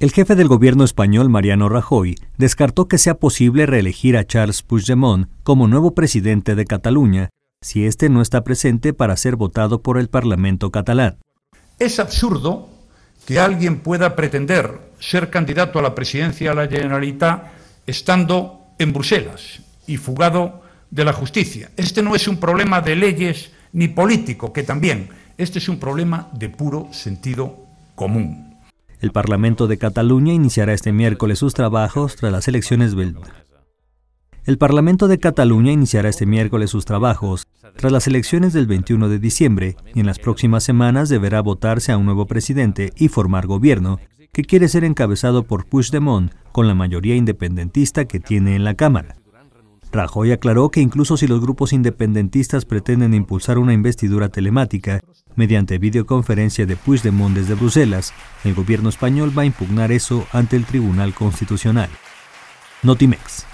El jefe del gobierno español, Mariano Rajoy, descartó que sea posible reelegir a Charles Puigdemont como nuevo presidente de Cataluña si éste no está presente para ser votado por el Parlamento catalán. Es absurdo que alguien pueda pretender ser candidato a la presidencia de la Generalitat estando en Bruselas y fugado de la justicia. Este no es un problema de leyes ni político, que también, este es un problema de puro sentido común. El Parlamento de Cataluña iniciará este miércoles sus trabajos tras las elecciones El Parlamento de Cataluña iniciará este miércoles sus trabajos tras las elecciones del 21 de diciembre y en las próximas semanas deberá votarse a un nuevo presidente y formar gobierno que quiere ser encabezado por Puigdemont con la mayoría independentista que tiene en la Cámara. Rajoy aclaró que incluso si los grupos independentistas pretenden impulsar una investidura telemática mediante videoconferencia de Puigdemont desde Bruselas, el gobierno español va a impugnar eso ante el Tribunal Constitucional. Notimex.